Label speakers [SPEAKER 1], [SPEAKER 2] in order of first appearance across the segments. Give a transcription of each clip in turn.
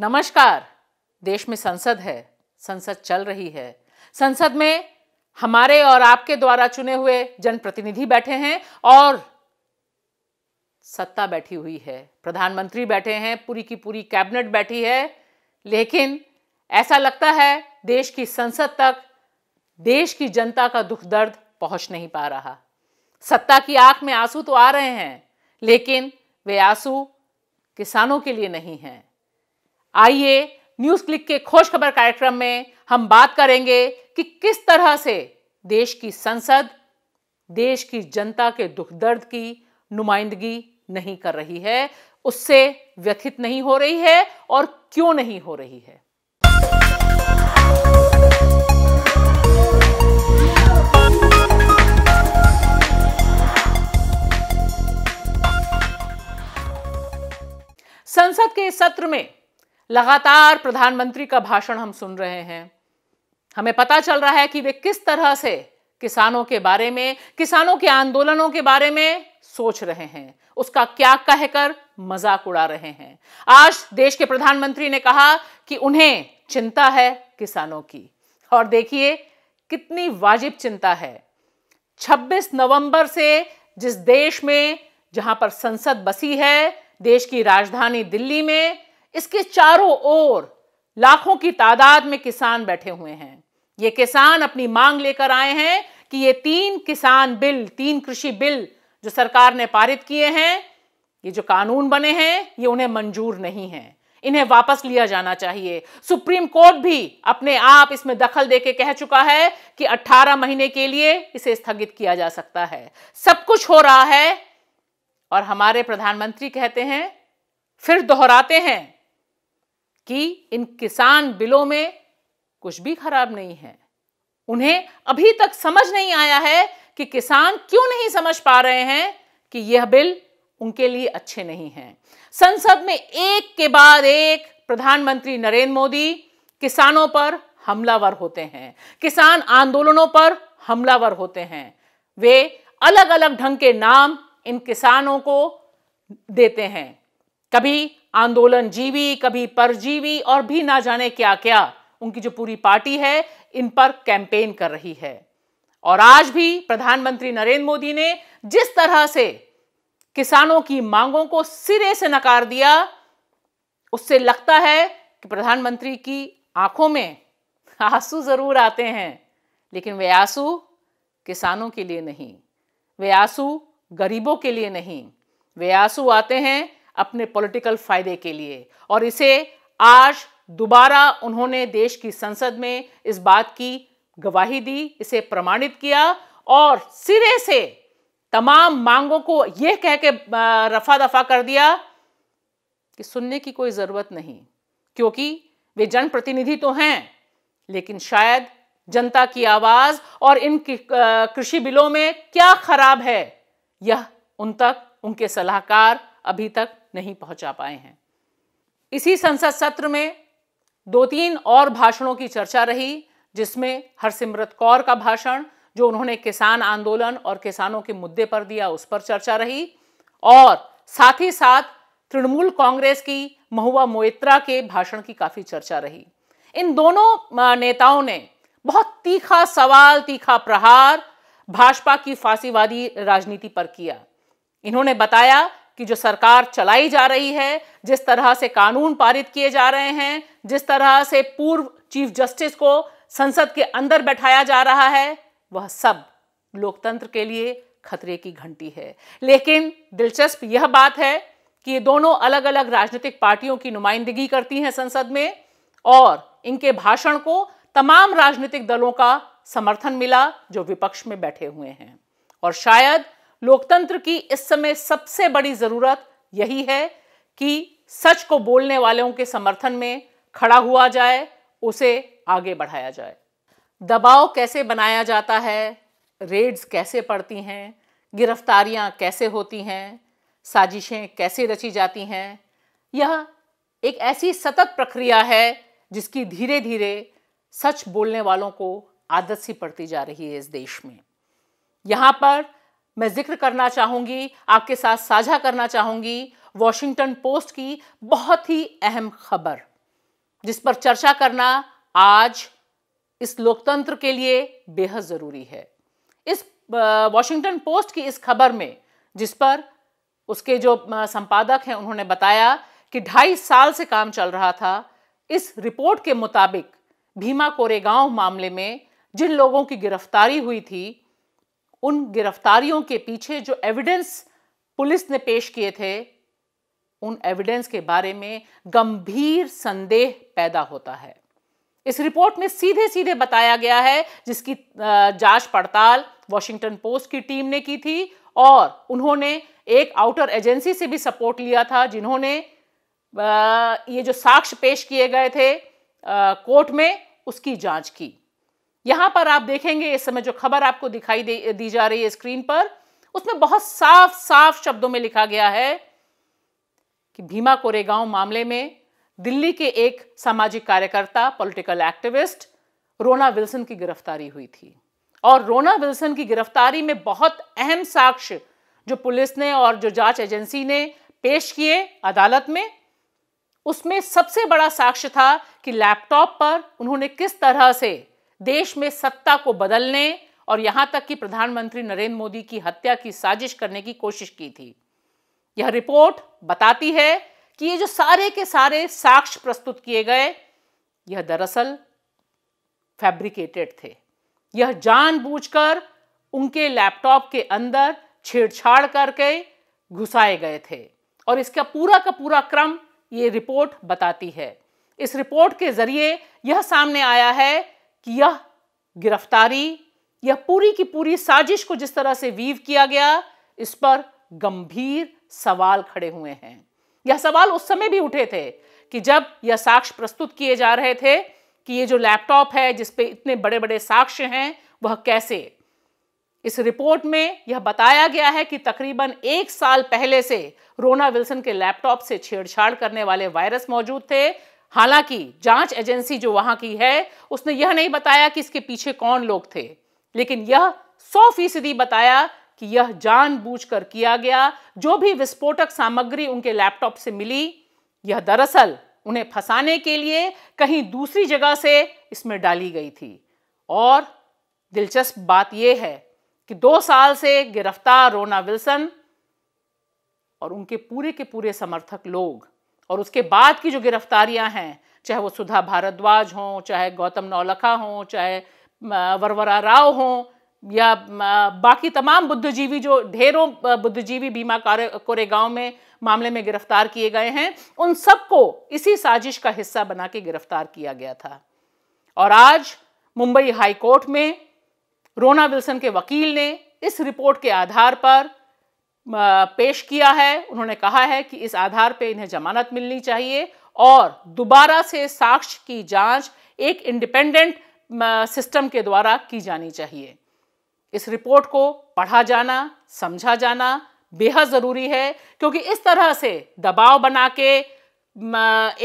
[SPEAKER 1] नमस्कार देश में संसद है संसद चल रही है संसद में हमारे और आपके द्वारा चुने हुए जनप्रतिनिधि बैठे हैं और सत्ता बैठी हुई है प्रधानमंत्री बैठे हैं पूरी की पूरी कैबिनेट बैठी है लेकिन ऐसा लगता है देश की संसद तक देश की जनता का दुख दर्द पहुंच नहीं पा रहा सत्ता की आंख में आंसू तो आ रहे हैं लेकिन वे आंसू किसानों के लिए नहीं हैं आइए न्यूज क्लिक के खोज खबर कार्यक्रम में हम बात करेंगे कि किस तरह से देश की संसद देश की जनता के दुख दर्द की नुमाइंदगी नहीं कर रही है उससे व्यथित नहीं हो रही है और क्यों नहीं हो रही है संसद के सत्र में लगातार प्रधानमंत्री का भाषण हम सुन रहे हैं हमें पता चल रहा है कि वे किस तरह से किसानों के बारे में किसानों के आंदोलनों के बारे में सोच रहे हैं उसका क्या कहकर मजाक उड़ा रहे हैं आज देश के प्रधानमंत्री ने कहा कि उन्हें चिंता है किसानों की और देखिए कितनी वाजिब चिंता है 26 नवंबर से जिस देश में जहां पर संसद बसी है देश की राजधानी दिल्ली में इसके चारों ओर लाखों की तादाद में किसान बैठे हुए हैं ये किसान अपनी मांग लेकर आए हैं कि ये तीन किसान बिल तीन कृषि बिल जो सरकार ने पारित किए हैं ये जो कानून बने हैं ये उन्हें मंजूर नहीं है इन्हें वापस लिया जाना चाहिए सुप्रीम कोर्ट भी अपने आप इसमें दखल देके कह चुका है कि 18 महीने के लिए इसे स्थगित किया जा सकता है सब कुछ हो रहा है और हमारे प्रधानमंत्री कहते हैं फिर दोहराते हैं कि इन किसान बिलों में कुछ भी खराब नहीं है उन्हें अभी तक समझ नहीं आया है कि किसान क्यों नहीं समझ पा रहे हैं कि यह बिल उनके लिए अच्छे नहीं हैं संसद में एक के बाद एक प्रधानमंत्री नरेंद्र मोदी किसानों पर हमलावर होते हैं किसान आंदोलनों पर हमलावर होते हैं वे अलग अलग ढंग के नाम इन किसानों को देते हैं कभी आंदोलन जीवी कभी परजीवी और भी ना जाने क्या क्या उनकी जो पूरी पार्टी है इन पर कैंपेन कर रही है और आज भी प्रधानमंत्री नरेंद्र मोदी ने जिस तरह से किसानों की मांगों को सिरे से नकार दिया उससे लगता है कि प्रधानमंत्री की आंखों में आंसू जरूर आते हैं लेकिन वे आंसू किसानों के लिए नहीं वे आंसू गरीबों के लिए नहीं वे आंसू आते हैं अपने पॉलिटिकल फायदे के लिए और इसे आज दोबारा उन्होंने देश की संसद में इस बात की गवाही दी इसे प्रमाणित किया और सिरे से तमाम मांगों को यह कह के रफा दफा कर दिया कि सुनने की कोई ज़रूरत नहीं क्योंकि वे जनप्रतिनिधि तो हैं लेकिन शायद जनता की आवाज़ और इन कृषि बिलों में क्या खराब है यह उन तक उनके सलाहकार अभी तक नहीं पहुंचा पाए हैं इसी संसद सत्र में दो तीन और भाषणों की चर्चा रही जिसमें हरसिमरत कौर का भाषण जो उन्होंने किसान आंदोलन और किसानों के मुद्दे पर दिया उस पर चर्चा रही और साथ ही साथ तृणमूल कांग्रेस की महुआ मोइत्रा के भाषण की काफ़ी चर्चा रही इन दोनों नेताओं ने बहुत तीखा सवाल तीखा प्रहार भाजपा की फांसीवादी राजनीति पर किया इन्होंने बताया कि जो सरकार चलाई जा रही है जिस तरह से कानून पारित किए जा रहे हैं जिस तरह से पूर्व चीफ जस्टिस को संसद के अंदर बैठाया जा रहा है वह सब लोकतंत्र के लिए खतरे की घंटी है लेकिन दिलचस्प यह बात है कि ये दोनों अलग अलग राजनीतिक पार्टियों की नुमाइंदगी करती हैं संसद में और इनके भाषण को तमाम राजनीतिक दलों का समर्थन मिला जो विपक्ष में बैठे हुए हैं और शायद लोकतंत्र की इस समय सबसे बड़ी ज़रूरत यही है कि सच को बोलने वालों के समर्थन में खड़ा हुआ जाए उसे आगे बढ़ाया जाए दबाव कैसे बनाया जाता है रेड्स कैसे पड़ती हैं गिरफ्तारियां कैसे होती हैं साजिशें कैसे रची जाती हैं यह एक ऐसी सतत प्रक्रिया है जिसकी धीरे धीरे सच बोलने वालों को आदत सी पड़ती जा रही है इस देश में यहाँ पर मैं जिक्र करना चाहूँगी आपके साथ साझा करना चाहूँगी वॉशिंगटन पोस्ट की बहुत ही अहम खबर जिस पर चर्चा करना आज इस लोकतंत्र के लिए बेहद ज़रूरी है इस वॉशिंगटन पोस्ट की इस खबर में जिस पर उसके जो संपादक हैं उन्होंने बताया कि ढाई साल से काम चल रहा था इस रिपोर्ट के मुताबिक भीमा कोरेगांव मामले में जिन लोगों की गिरफ्तारी हुई थी उन गिरफ्तारियों के पीछे जो एविडेंस पुलिस ने पेश किए थे उन एविडेंस के बारे में गंभीर संदेह पैदा होता है इस रिपोर्ट में सीधे सीधे बताया गया है जिसकी जांच पड़ताल वॉशिंगटन पोस्ट की टीम ने की थी और उन्होंने एक आउटर एजेंसी से भी सपोर्ट लिया था जिन्होंने ये जो साक्ष्य पेश किए गए थे कोर्ट में उसकी जांच की यहां पर आप देखेंगे इस समय जो खबर आपको दिखाई दे, दी जा रही है स्क्रीन पर उसमें बहुत साफ साफ शब्दों में लिखा गया है कि भीमा कोरेगांव मामले में दिल्ली के एक सामाजिक कार्यकर्ता पॉलिटिकल एक्टिविस्ट रोना विल्सन की गिरफ्तारी हुई थी और रोना विल्सन की गिरफ्तारी में बहुत अहम साक्ष्य जो पुलिस ने और जो जांच एजेंसी ने पेश किए अदालत में उसमें सबसे बड़ा साक्ष्य था कि लैपटॉप पर उन्होंने किस तरह से देश में सत्ता को बदलने और यहां तक कि प्रधानमंत्री नरेंद्र मोदी की हत्या की साजिश करने की कोशिश की थी यह रिपोर्ट बताती है कि ये जो सारे के सारे साक्ष्य प्रस्तुत किए गए यह दरअसल फैब्रिकेटेड थे यह जानबूझकर उनके लैपटॉप के अंदर छेड़छाड़ करके घुसाए गए थे और इसका पूरा का पूरा क्रम ये रिपोर्ट बताती है इस रिपोर्ट के जरिए यह सामने आया है कि यह गिरफ्तारी यह पूरी की पूरी साजिश को जिस तरह से वीव किया गया इस पर गंभीर सवाल खड़े हुए हैं यह सवाल उस समय भी उठे थे कि जब यह साक्ष्य प्रस्तुत किए जा रहे थे कि ये जो लैपटॉप है जिसपे इतने बड़े बड़े साक्ष्य हैं वह कैसे इस रिपोर्ट में यह बताया गया है कि तकरीबन एक साल पहले से रोना विल्सन के लैपटॉप से छेड़छाड़ करने वाले वायरस मौजूद थे हालांकि जांच एजेंसी जो वहां की है उसने यह नहीं बताया कि इसके पीछे कौन लोग थे लेकिन यह सौ फीसदी बताया कि यह जानबूझकर किया गया जो भी विस्फोटक सामग्री उनके लैपटॉप से मिली यह दरअसल उन्हें फंसाने के लिए कहीं दूसरी जगह से इसमें डाली गई थी और दिलचस्प बात यह है कि दो साल से गिरफ्तार रोना विल्सन और उनके पूरे के पूरे समर्थक लोग और उसके बाद की जो गिरफ्तारियां हैं चाहे वो सुधा भारद्वाज हों चाहे गौतम नौलखा हों चाहे वरवरा राव हों या बाकी तमाम बुद्धिजीवी जो ढेरों बुद्धिजीवी भीमा कोरेगांव में मामले में गिरफ्तार किए गए हैं उन सबको इसी साजिश का हिस्सा बना के गिरफ्तार किया गया था और आज मुंबई हाईकोर्ट में रोना विल्सन के वकील ने इस रिपोर्ट के आधार पर पेश किया है उन्होंने कहा है कि इस आधार पर इन्हें जमानत मिलनी चाहिए और दोबारा से साक्ष्य की जांच एक इंडिपेंडेंट सिस्टम के द्वारा की जानी चाहिए इस रिपोर्ट को पढ़ा जाना समझा जाना बेहद ज़रूरी है क्योंकि इस तरह से दबाव बना के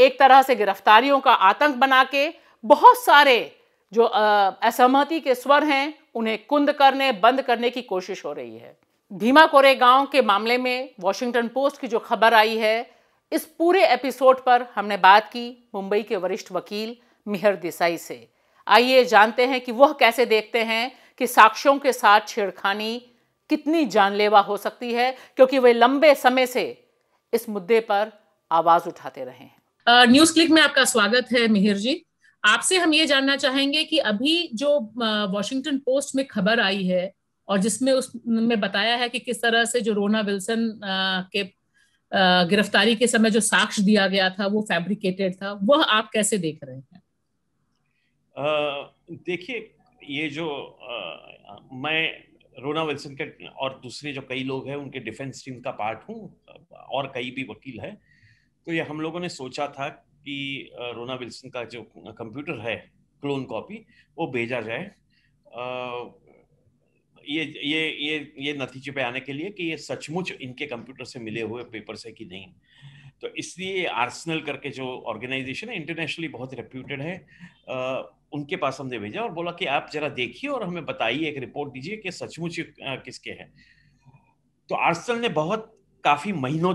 [SPEAKER 1] एक तरह से गिरफ्तारियों का आतंक बना के बहुत सारे जो असहमति के स्वर हैं उन्हें कुंद करने बंद करने की कोशिश हो रही है भीमा कोरेगांव के मामले में वॉशिंगटन पोस्ट की जो खबर आई है इस पूरे एपिसोड पर हमने बात की मुंबई के वरिष्ठ वकील मिहर देसाई से आइए जानते हैं कि वह कैसे देखते हैं कि साक्ष्यों के साथ छेड़खानी कितनी जानलेवा हो सकती है क्योंकि वे लंबे समय से इस मुद्दे पर आवाज उठाते रहे हैं न्यूज क्लिक में आपका स्वागत है मिहिर जी आपसे हम ये जानना चाहेंगे कि अभी जो वॉशिंगटन पोस्ट में खबर आई है और जिसमें उसमें बताया है कि किस तरह से जो रोना विल्सन के गिरफ्तारी के समय जो साक्ष्य दिया गया था वो फैब्रिकेटेड था वह आप कैसे देख रहे हैं
[SPEAKER 2] देखिए ये जो आ, मैं रोना विल्सन के और दूसरे जो कई लोग हैं उनके डिफेंस टीम का पार्ट हूँ और कई भी वकील है तो ये हम लोगों ने सोचा था कि रोना विल्सन का जो कंप्यूटर है क्लोन कॉपी वो भेजा जाए आ, ये ये ये ये नतीजे पे आने के लिए कि ये सचमुच इनके कंप्यूटर से मिले हुए पेपर्स है कि नहीं तो इसलिए आर्सनल करके जो ऑर्गेनाइजेशन है इंटरनेशनली बहुत रेप्यूटेड है आ, उनके पास हमने भेजा और बोला कि आप जरा देखिए और हमें बताइए एक रिपोर्ट दीजिए कि सचमुच किसके हैं तो आर्सनल ने बहुत काफी महीनों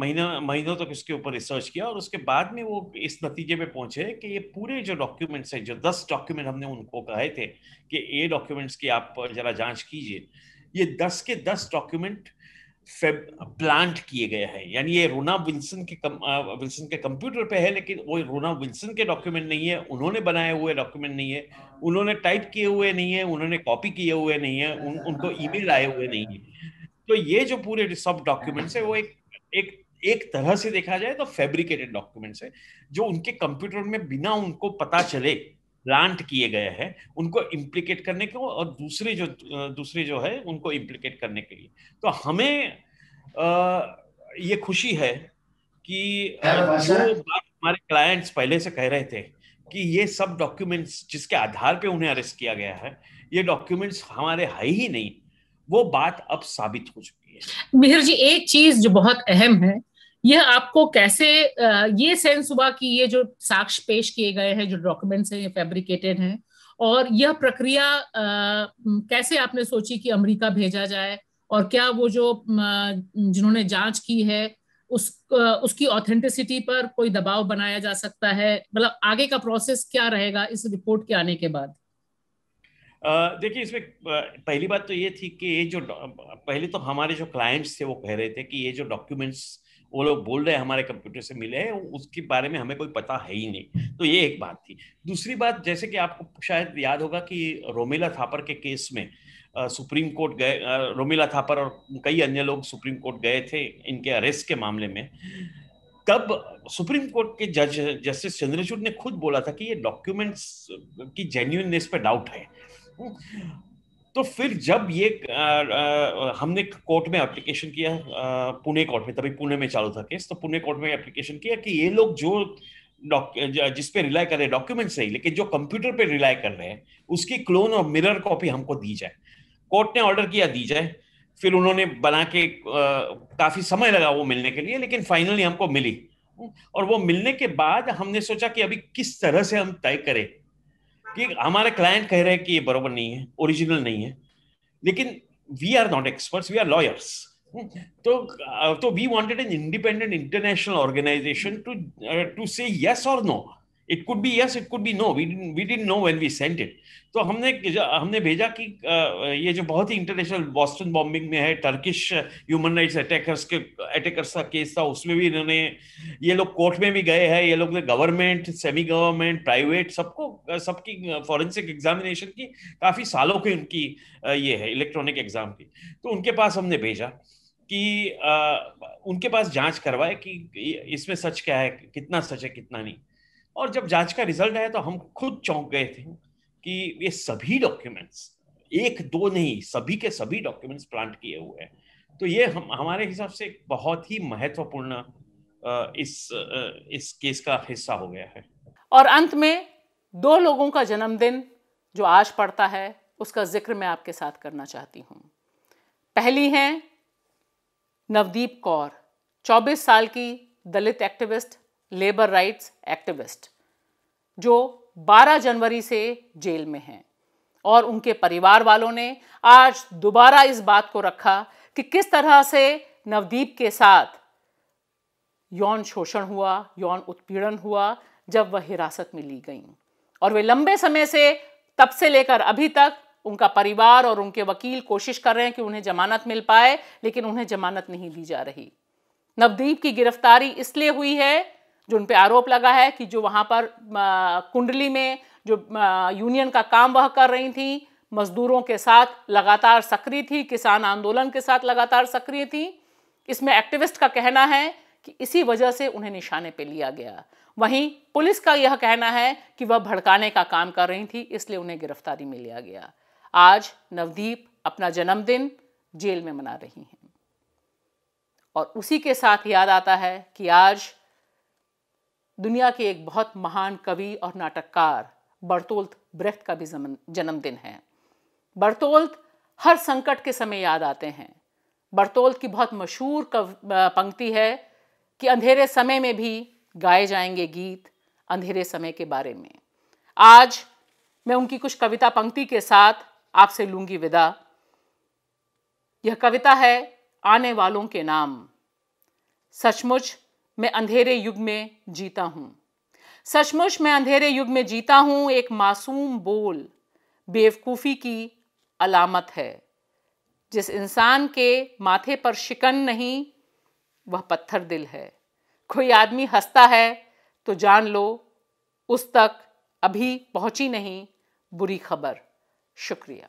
[SPEAKER 2] महीनों महीनों तक तो इसके ऊपर रिसर्च किया और उसके बाद में वो इस नतीजे पे पहुंचे कि ये पूरे जो डॉक्यूमेंट्स हैं जो दस डॉक्यूमेंट हमने उनको कहे थे कि ये डॉक्यूमेंट्स की आप जरा जांच कीजिए ये दस के दस डॉक्यूमेंट प्लांट किए गए हैं यानी ये रोना विल्सन के कम, विल्सन के कंप्यूटर पे है लेकिन वो रोना विल्सन के डॉक्यूमेंट नहीं है उन्होंने बनाए हुए डॉक्यूमेंट नहीं है उन्होंने टाइप किए हुए नहीं है उन्होंने कॉपी किए हुए नहीं है उन, उनको ईमेल आए हुए नहीं है तो ये जो पूरे सब डॉक्यूमेंट्स है वो एक एक एक तरह से देखा जाए तो फैब्रिकेटेड डॉक्यूमेंट्स है जो उनके कंप्यूटर में बिना उनको पता चले प्लांट किए गए हैं उनको इम्प्लीकेट करने के और दूसरे जो दूसरे जो है उनको इम्प्लीकेट करने के लिए तो हमें आ, ये खुशी है कि जो बात हमारे क्लाइंट्स पहले से कह रहे थे कि ये सब डॉक्यूमेंट्स जिसके आधार पे उन्हें अरेस्ट किया गया है ये डॉक्यूमेंट्स हमारे है ही नहीं वो बात अब साबित हो चुकी है
[SPEAKER 1] मिहिर जी एक चीज जो बहुत अहम है यह आपको कैसे ये सेंस हुआ कि ये जो साक्ष्य पेश किए गए हैं जो डॉक्यूमेंट्स हैं ये फैब्रिकेटेड हैं और यह प्रक्रिया कैसे आपने सोची कि अमेरिका भेजा जाए और क्या वो जो जिन्होंने जांच की है उस उसकी ऑथेंटिसिटी पर कोई दबाव बनाया जा सकता है मतलब आगे का प्रोसेस क्या रहेगा इस रिपोर्ट के आने के बाद
[SPEAKER 2] देखिए इसमें पहली बात तो ये थी कि ये जो पहले तो हमारे जो क्लाइंट्स थे वो कह रहे थे कि ये जो डॉक्यूमेंट्स वो लोग बोल रहे हैं हमारे कंप्यूटर से मिले हैं उसके बारे में हमें कोई पता है ही नहीं तो ये एक बात थी दूसरी बात जैसे कि आपको शायद याद होगा कि रोमिला थापर के केस में सुप्रीम कोर्ट गए रोमिला थापर और कई अन्य लोग सुप्रीम कोर्ट गए थे इनके अरेस्ट के मामले में तब सुप्रीम कोर्ट के जज जस्टिस चंद्रचूड ने खुद बोला था कि ये डॉक्यूमेंट्स की जेन्यूननेस पे डाउट है तो फिर जब ये आ, आ, हमने कोर्ट में एप्लीकेशन किया पुणे कोर्ट में तभी पुणे में चालू था केस तो पुणे कोर्ट में एप्लीकेशन किया कि ये लोग जो जिस पे रिलाय कर रहे हैं डॉक्यूमेंट सही लेकिन जो कंप्यूटर पे रिलाई कर रहे हैं उसकी क्लोन और मिरर कॉपी हमको दी जाए कोर्ट ने ऑर्डर किया दी जाए फिर उन्होंने बना के काफी समय लगा वो मिलने के लिए लेकिन फाइनली हमको मिली और वो मिलने के बाद हमने सोचा कि अभी किस तरह से हम तय करें कि हमारे क्लाइंट कह रहे हैं कि ये बराबर नहीं है ओरिजिनल नहीं है लेकिन we are not experts we are lawyers तो तो we wanted an independent international organisation to to say yes और no it could be yes it could be no we we didn't know when we sent it तो हमने हमने भेजा कि ये जो बहुत ही इंटरनेशनल बॉस्टन बॉम्बिंग में है टर्किश ह्यूमन राइट्स अटैकर्स के अटैकर्स का केस था उसमें भी इन्होंने ये लोग कोर्ट में भी गए हैं ये लोग ने गवर्नमेंट सेमी गवर्नमेंट प्राइवेट सबको सबकी फॉरेंसिक एग्जामिनेशन की काफ़ी सालों की उनकी ये है इलेक्ट्रॉनिक एग्जाम की तो उनके पास हमने भेजा कि उनके पास जांच करवाए कि इसमें सच क्या है कितना सच है कितना नहीं और जब जांच का रिजल्ट आया तो हम खुद चौंक गए थे कि ये सभी डॉक्यूमेंट्स एक दो नहीं सभी के सभी डॉक्यूमेंट्स प्लांट किए हुए हैं तो ये हम हमारे हिसाब से बहुत ही महत्वपूर्ण इस इस केस का हिस्सा हो गया है
[SPEAKER 1] और अंत में दो लोगों का जन्मदिन जो आज पड़ता है उसका जिक्र मैं आपके साथ करना चाहती हूँ पहली है नवदीप कौर 24 साल की Dalit activist labour rights activist जो 12 जनवरी से जेल में हैं और उनके परिवार वालों ने आज दोबारा इस बात को रखा कि किस तरह से नवदीप के साथ यौन शोषण हुआ यौन उत्पीड़न हुआ जब वह हिरासत में ली गई और वे लंबे समय से तब से लेकर अभी तक उनका परिवार और उनके वकील कोशिश कर रहे हैं कि उन्हें जमानत मिल पाए लेकिन उन्हें जमानत नहीं दी जा रही नवदीप की गिरफ्तारी इसलिए हुई है जो उन पर आरोप लगा है कि जो वहाँ पर कुंडली में जो यूनियन का काम वह कर रही थी मजदूरों के साथ लगातार सक्रिय थी किसान आंदोलन के साथ लगातार सक्रिय थी इसमें एक्टिविस्ट का कहना है कि इसी वजह से उन्हें निशाने पे लिया गया वहीं पुलिस का यह कहना है कि वह भड़काने का काम कर रही थी इसलिए उन्हें गिरफ्तारी में लिया गया आज नवदीप अपना जन्मदिन जेल में मना रही हैं और उसी के साथ याद आता है कि आज दुनिया के एक बहुत महान कवि और नाटककार बर्तोल्त ब्रेख्त का भी जन्मदिन है बर्तोल्त हर संकट के समय याद आते हैं बर्तोल्त की बहुत मशहूर पंक्ति है कि अंधेरे समय में भी गाए जाएंगे गीत अंधेरे समय के बारे में आज मैं उनकी कुछ कविता पंक्ति के साथ आपसे लूंगी विदा यह कविता है आने वालों के नाम सचमुच मैं अंधेरे युग में जीता हूं सचमुच मैं अंधेरे युग में जीता हूँ एक मासूम बोल बेवकूफ़ी की अलामत है जिस इंसान के माथे पर शिकन नहीं वह पत्थर दिल है कोई आदमी हंसता है तो जान लो उस तक अभी पहुंची नहीं बुरी खबर शुक्रिया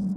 [SPEAKER 1] you